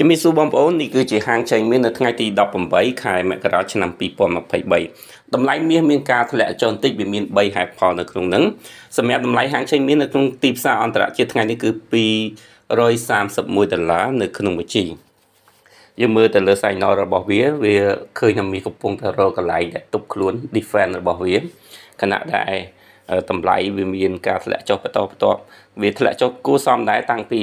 ជំរាបសួរបងប្អូននេះគឺជាហាងចេញមាសនៅថ្ងៃទី18ខែមករាឆ្នាំ2023តម្លៃមាសមានការធ្លាក់ចុះបន្តិចវាមាន3ហេតុផលនៅក្នុងហ្នឹងសម្រាប់តម្លៃហាងចេញមាសនៅក្នុងទីផ្សារអន្តរជាតិថ្ងៃនេះគឺ231ដុល្លារនៅក្នុងមួយជីយើងមើលទៅលើសាច់ណរបស់វា វាឃើញថាមាសកំពុងតែរកកន្លែងដែលទប់ខ្លួន defend របស់វាខណៈដែលតម្លៃវាមានការធ្លាក់ចុះបន្តបន្ទាប់វាធ្លាក់ចុះគួរសមដែរតាំងពី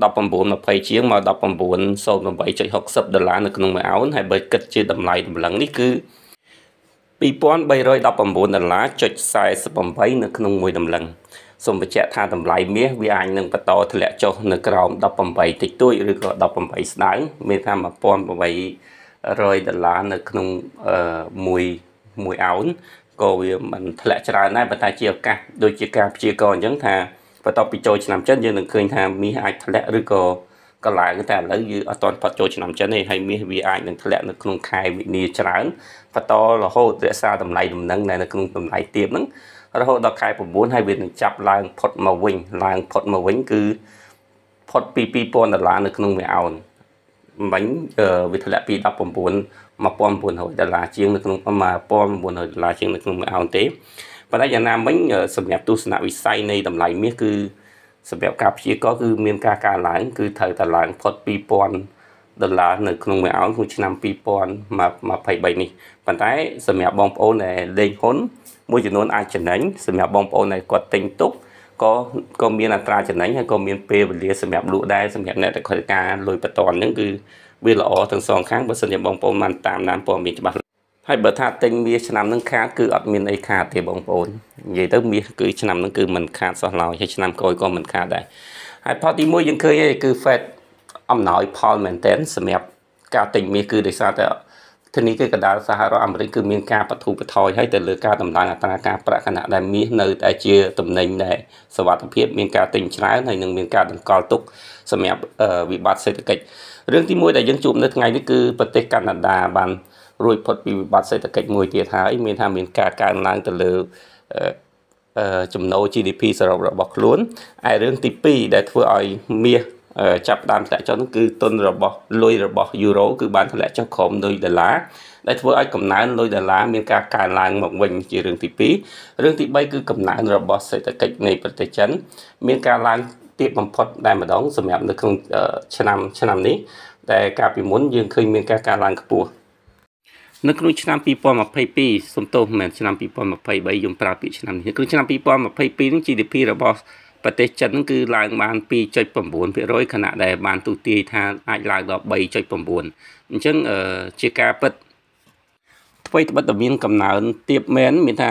1920ជាងមក19.08.60ដុល្លារនៅក្នុងមួយអោនហើយបើគិតជាតម្លៃតម្លឹងនេះគឺ2319ដុល្លារចុច48នៅក្នុងមួយតម្លឹងសូមបញ្ជាក់ថាតម្លៃមាសវាអាចនឹងបន្តធ្លាក់ចុះនៅក្រោម18តិចតួចឬក៏18ស្ដើងមានថា1800ដុល្លារនៅក្នុងមួយមួយអោនក៏វាមិនធ្លាក់ច្រើនដែរប៉ុន្តែជាឱកាសដូចជាការព្យាករអញ្ចឹងថាបន្ទាប់ពីចូលឆ្នាំចិនយើងនឹងឃើញថាមាសអាចធ្លាក់ឬក៏កឡើងតែឥឡូវយើងអត់ទាន់ផុតចូលឆ្នាំចិនទេហើយមាសវាអាចនឹងធ្លាក់នៅក្នុងខែវិនិច្ឆ័យច្រើនបន្តរហូតរក្សាតម្លៃដំណឹងនៅក្នុងតម្លៃទាបហ្នឹងរហូតដល់ខែ9ហើយវានឹងចាប់ឡើងផុតមកវិញឡើងផុតមកវិញគឺផុតពី2000ដុល្លារនៅក្នុងមួយអោនមិញវាធ្លាក់ពី19 1900ដុល្លារជាងនៅក្នុង1900ដុល្លារជាងនៅក្នុងមួយអោនទេប៉ុន្តែយ៉ាងណាមិញសម្រាប់ទស្សនវិស័យនៃតម្លៃមាសគឺសម្រាប់ការព្យាករគឺមានការកើនឡើងគឺត្រូវតែឡើងផុត2000ដុល្លារនៅក្នុងមួយអោនក្នុងឆ្នាំ2023នេះប៉ុន្តែសម្រាប់បងប្អូនដែលលេងហ៊ុនមួយចំនួនអាចចំណេញសម្រាប់បងប្អូនដែលគាត់ទិញទុកក៏ក៏មានអត្រាចំណេញហើយក៏មានពេលវេលាសម្រាប់លក់ដែរសម្រាប់អ្នកដែលខិតការលុយបន្តហ្នឹងគឺវាល្អទាំងសងខាងបើសិនជាបងប្អូនបានតាមដានព័ត៌មានច្បាស់ហើយបើថាទិញមាសឆ្នាំនឹងខាតគឺអត់មានអីខាតទេបងប្អូននិយាយទៅមាសគឺឆ្នាំនឹងគឺមិនខាតសោះឡើយហើយឆ្នាំក្រោយក៏មិនខាតដែរហើយផលទី1យើងឃើញឯងគឺ Fed អំណោយផលមែនទែនសម្រាប់ការទិញមាសគឺដោយសារតែធនីកាកណ្ដាលសហរដ្ឋអាមេរិកគឺមានការបន្ធូរបន្ថយហើយទៅលើការតម្លើងអត្រាការប្រាក់ខណៈដែលមាសនៅតែជាតំណែងដែលសវត្ថិភាព មានការទិញច្រើនហើយនឹងមានការតម្កល់ទុកសម្រាប់វិបត្តិសេដ្ឋកិច្ចរឿងទី1ដែលយើងជួបនៅថ្ងៃនេះគឺប្រទេសកាណាដាបានរួចផុតពីវិបត្តិសេដ្ឋកិច្ចមួយទៀតហើយមានថាមានការកើនឡើងទៅលើចំណូល GDP សរុបរបស់ខ្លួនឯរឿងទី2ដែលធ្វើឲ្យមាសចាប់ដើមធ្លាក់ចុះនោះគឺទុនរបស់លុយរបស់យូរ៉ូគឺបានធ្លាក់ចុះក្រោមលុយដុល្លារដែលធ្វើឲ្យកំណើនលុយដុល្លារមានការកើនឡើងមកវិញ ជារឿងទី2រឿងទី3គឺកំណើនរបស់ សេដ្ឋកិច្ចនៃប្រទេសចិន មានការឡើងទាបបំផុតតែម្ដងសម្រាប់នៅក្នុងឆ្នាំឆ្នាំនេះតែកាលពីមុនយើងឃើញមានការកើនឡើងខ្ពស់នៅក្នុងឆ្នាំ2022សំទោសមិនមែនឆ្នាំ2023យើងប្រើពាក្យឆ្នាំនេះគឺឆ្នាំ2022នឹង GDP របស់ប្រទេសចិននឹងគឺឡើងបាន2.9%ខណៈដែលបានទូទាយថាអាចឡើងដល់3.9អញ្ចឹងជាការពិតអ្វីត្បិតតែមាន កំណើនទៀបមែនមានថា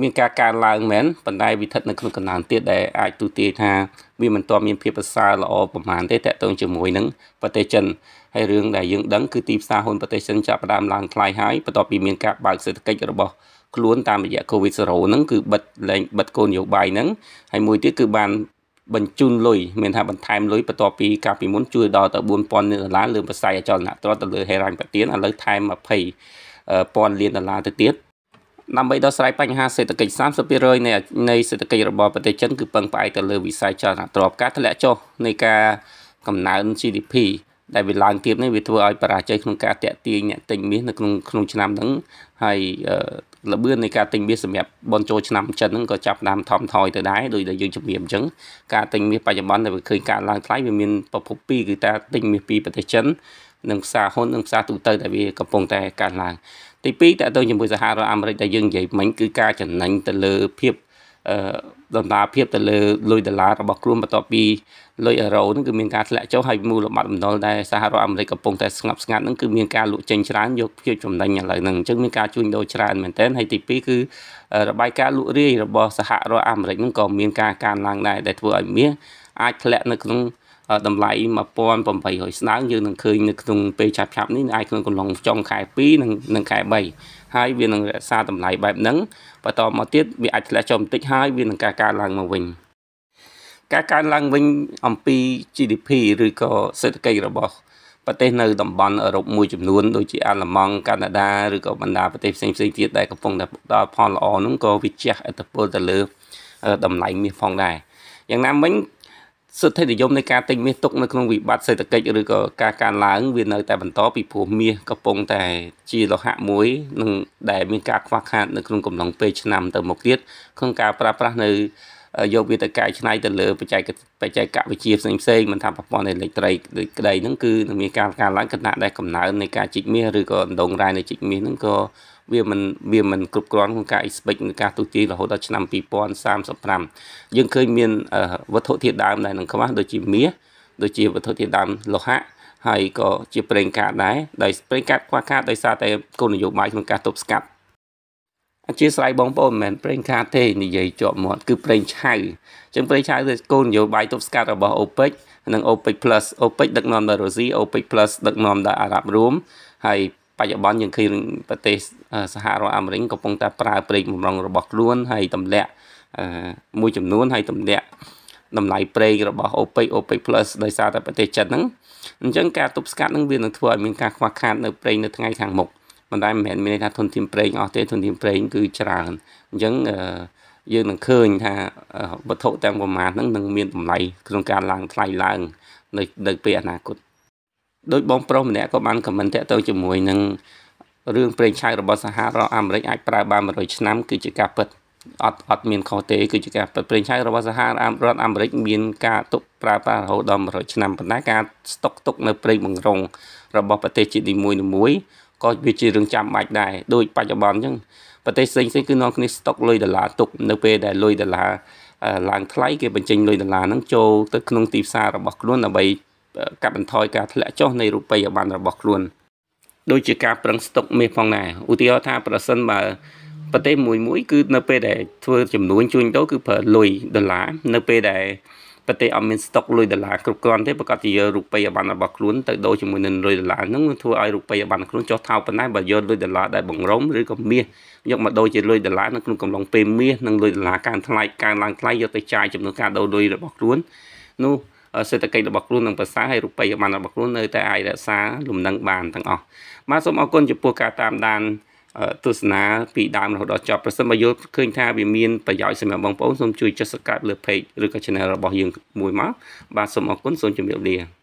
មានការកើនឡើងមែនប៉ុន្តែវាស្ថិតនៅក្នុងកណ្ដាលទៀតដែលអាចទូទាយថាវាមិនទាន់មានភាពប្រសើរល្អប្រហែលទេតកតងជាមួយនឹងប្រទេសចិនហើយរឿងដែលយើងដឹងគឺទីផ្សារហ៊ុនប្រទេសចិនចាប់ផ្ដើមឡើងថ្លៃហើយបន្ទាប់ពីមានការបើកសេដ្ឋកិច្ចរបស់ខ្លួនតាមរយៈ Covid-0 ហ្នឹងគឺបិទលែងបិទគោលនយោបាយហ្នឹងហើយមួយទៀតគឺបានបញ្ជូនលុយមានថាបន្ថែមលុយបន្ទាប់ពីកាលពីមុនជួយដល់ទៅ4000លានដុល្លារលើបស័យអចលនៈទ្រព្យទៅលើហេរ៉ាញ់ប្រទៀនឥឡូវថែម20ពាន់លានដុល្លារទៅទៀតដើម្បីដោះស្រាយបញ្ហាសេដ្ឋកិច្ច30%នៃនៃសេដ្ឋកិច្ចរបស់ប្រទេសចិនគឺពឹងផ្អែកទៅលើវិស័យចលនាទ្រព្យការធ្លាក់ចុះនៃការកំណើន GDP ដែលវាឡើងទៀតនេះវាធ្វើឲ្យបរាជ័យក្នុងការតាក់ទាញអ្នកទិញមាសនៅក្នុងក្នុងឆ្នាំហ្នឹងហើយល្បឿននៃការទិញមាសសម្រាប់បនចូលឆ្នាំចិនហ្នឹងក៏ចាប់ដើមថមថយទៅដែរដោយដែលយើងជំរាបអញ្ចឹងការទិញមាសបច្ចុប្បន្នដែលវាឃើញការឡើងថ្លៃវាមានប្រភពពីរគឺតាទិញមាសពីប្រទេសចិននិងផ្សារហ៊ុននិងផ្សារទូទៅដែលវាកំពុងតែកើនឡើងទី2តទៅជាមួយសហរដ្ឋអាមេរិកដែលយើងនិយាយមិញគឺការចំណេញទៅលើភាពអឺតម្លាភាពទៅលើលុយដុល្លាររបស់ខ្លួនបន្ទាប់ពីលុយអឺរ៉ូហ្នឹងគឺមានការធ្លាក់ចុះហើយមូលបត្របំណុលដែលសហរដ្ឋអាមេរិកកំពុងតែស្ងប់ស្ងាត់ហ្នឹងគឺមានការលក់ចេញច្រើនយកភាពចំណេញឥឡូវហ្នឹងអញ្ចឹងមានការជួញដូរច្រើនមែនទែនហើយទី2គឺរបាយការណ៍លក់រាយរបស់សហរដ្ឋអាមេរិកហ្នឹងក៏មានការកើនឡើងដែរដែលធ្វើឲ្យមាសអាចធ្លាក់នៅក្នុងតម្លៃ1800ស្នើយើងនឹងឃើញនៅក្នុងពេលឆាប់ឆាប់នេះអាចក្នុងកន្លងចុងខែ2និងនិងខែ3ហើយវានឹងរក្សាតម្លៃបែបហ្នឹងបន្តមកទៀតវាអាចធ្លាក់ចុះបន្តិចហើយវានឹងការកើនឡើងមកវិញការកើនឡើងវិញអំពី GDP ឬក៏សេដ្ឋកិច្ចរបស់ ប្រទេសនៅតំបន់អឺរ៉ុបមួយចំនួនដូចជាអាល្លឺម៉ង់កាណាដាឬក៏បណ្ដាប្រទេសផ្សេងផ្សេងទៀតដែលកំពុងតែដល់ផលល្អនោះក៏វាជះឥទ្ធិពលទៅលើតម្លៃមាសផងដែរយ៉ាងណាមិញសិទ្ធិនិយមនៃការទិញមាសទុកនៅក្នុងវិបត្តិសេដ្ឋកិច្ចឬក៏ការកើនឡើងវានៅតែបន្តពីព្រោះមាសកំពុងតែជាលោហៈមួយនឹងដែលមានការខ្វះខាតនៅក្នុងកំឡុងពេលឆ្នាំទៅមុខទៀតក្នុងការប្រើប្រាស់នៅយកវាទៅកែច្នៃទៅលើបច្ចេកបច្ចេកវិទ្យាផ្សេងផ្សេងមិនថាប្រព័ន្ធអេເລັກត្រូនិកដូចក្តីហ្នឹងគឺនឹងមានការកើនឡើងគណៈដែលកំណើននៃការជីកមាសឬក៏ដងរាយនៃជីកមាសហ្នឹងក៏វាមិនវាមិនគ្រប់គ្រាន់ក្នុងការ expect នឹងការទុទីរហូតដល់ឆ្នាំ2035យើងឃើញមានវត្ថុធាតុដើមដែលនឹងខ្វះដូចជាមាសដូចជាវត្ថុធាតុដើមលោហៈហើយក៏ជាប្រេងកាតដែរដោយប្រេងកាតខ្វះខាតដោយសារតែគោលនយោបាយក្នុងការទប់ស្កាត់អធិស្ឋានបងប្អូនមិនមែនប្រេងកាតទេនិយាយជាប់មាត់គឺប្រេងឆៅអញ្ចឹងប្រេងឆៅគឺគោលនយោបាយទប់ស្កាត់របស់ OPEC និង OPEC Plus OPEC ដឹកនាំដោយរុស្ស៊ី OPEC Plus ដឹកនាំដោយអារ៉ាប់រួមហើយបច្ចុប្បន្នយើងឃើញប្រទេសសហរដ្ឋអាមេរិកកំពុងតែប្រើប្រេងបំរុងរបស់ខ្លួនហើយតម្លាក់មួយចំនួន ហើយតម្លាក់តម្លៃប្រេងរបស់ OPEC OPEC Plus ដោយសារតែប្រទេសចិនហ្នឹងអញ្ចឹងការទប់ស្កាត់នឹងវានឹងធ្វើឲ្យមានការខ្វះខាតនៅប្រេងនៅថ្ងៃខាងមុខមិនដែលមិនមែនមានន័យថាធនធានប្រេងអស់ទេធនធានប្រេងគឺច្រើនអញ្ចឹងយើងនឹងឃើញថាវត្ថុទាំងប្រមាណហ្នឹងនឹងមានតម្លៃក្នុងការឡើងថ្លៃឡើងនៅនៅពេលអនាគតដោយបងប្រុសម្នាក់ក៏បានខមមិនតាក់ទងជាមួយនឹងរឿងប្រេងឆៅរបស់សហរដ្ឋអាមេរិកអាចប្រើបាន100ឆ្នាំគឺជាការពិតអត់អត់មានខុសទេគឺជាការពិតប្រេងឆៅរបស់សហរដ្ឋអាមេរិកមានការទុកប្រើប្រាស់រហូតដល់100ឆ្នាំប៉ុន្តែការស្តុកទុកនៅប្រេងបង្រងរបស់ប្រទេសជាតិនីមួយៗក៏វាជារឿងចាំបាច់ដែរដូចបច្ចុប្បន្នអញ្ចឹងប្រទេសផ្សេងៗគឺនាំគ្នាស្តុកលុយដុល្លារទុកនៅពេលដែលលុយដុល្លារឡើងថ្លៃគេបញ្ចេញលុយដុល្លារហ្នឹងចូលទៅក្នុងទីផ្សាររបស់ខ្លួនដើម្បីកាត់បន្ថយការធ្លាក់ចុះនៃរូបិយប័ណ្ណរបស់ខ្លួនដូចជាការប្រឹងស្តុកមាសផងដែរឧទាហរណ៍ថាប្រសិនបើប្រទេសមួយមួយគឺ នៅពេលដែលធ្វើចំនួន ជួញដូរគឺប្រើលុយដុល្លារនៅពេលដែលប្រទេសអត់មានស្តុកលុយដុល្លារគ្រប់គ្រាន់ទេប្រកាសជាយករូបិយប័ណ្ណរបស់ខ្លួនទៅដូរជាមួយនឹងលុយដុល្លារហ្នឹងធ្វើឲ្យរូបិយប័ណ្ណខ្លួនចុះថោកប៉ុណ្ណាបើយកលុយដុល្លារដែលបង្រំឬក៏មាសយកមកដូរជាលុយដុល្លារនៅក្នុងកំឡុងពេលមាសនិងលុយដុល្លារកើនថ្លៃកើនឡើងថ្លៃយកទៅចាយចំនួនការដូរលុយរបស់ខ្លួននោះសេដ្ឋកិច្ចរបស់ខ្លួននឹងប្រសើរហើយរូបិយប័ណ្ណរបស់ខ្លួននៅតែអាចរក្សាលំនឹងបានទាំងអស់បាទសូមអរគុណចំពោះការតាមដានទស្សនា ពីដើមរហូតដល់ចប់ប្រសិនបើយល់ឃើញថាវាមានប្រយោជន៍សម្រាប់បងប្អូនសូមជួយចុច Subscribe លើ Page ឬក៏ Channel របស់យើងមួយមក បាទសូមអរគុណសូមជម្រាបលា